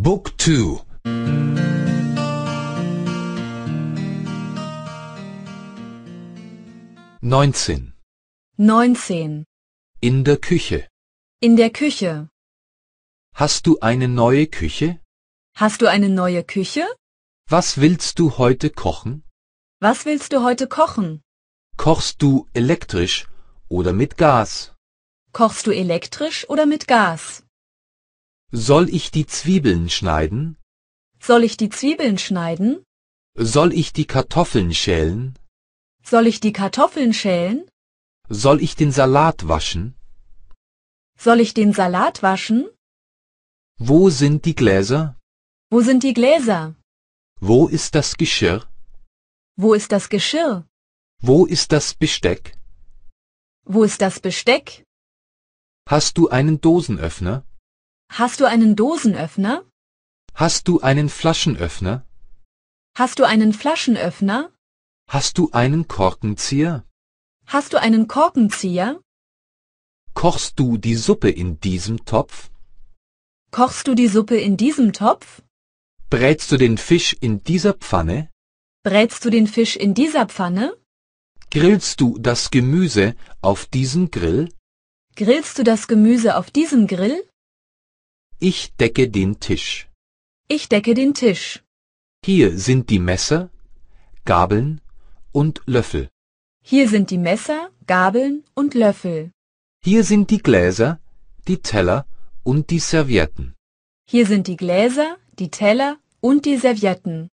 Book 2 19 19 In der Küche In der Küche Hast du eine neue Küche? Hast du eine neue Küche? Was willst du heute kochen? Was willst du heute kochen? Kochst du elektrisch oder mit Gas? Kochst du elektrisch oder mit Gas? Soll ich die Zwiebeln schneiden? Soll ich die Zwiebeln schneiden? Soll ich die Kartoffeln schälen? Soll ich die Kartoffeln schälen? Soll ich den Salat waschen? Soll ich den Salat waschen? Wo sind die Gläser? Wo sind die Gläser? Wo ist das Geschirr? Wo ist das Geschirr? Wo ist das Besteck? Wo ist das Besteck? Hast du einen Dosenöffner? Hast du einen Dosenöffner? Hast du einen Flaschenöffner? Hast du einen Flaschenöffner? Hast du einen Korkenzieher? Hast du einen Korkenzieher? Kochst du die Suppe in diesem Topf? Kochst du die Suppe in diesem Topf? Brätst du den Fisch in dieser Pfanne? Brätst du den Fisch in dieser Pfanne? Grillst du das Gemüse auf diesem Grill? Grillst du das Gemüse auf diesem Grill? Ich decke den Tisch. Ich decke den Tisch. Hier sind die Messer, Gabeln und Löffel. Hier sind die Messer, Gabeln und Löffel. Hier sind die Gläser, die Teller und die Servietten. Hier sind die Gläser, die Teller und die Servietten.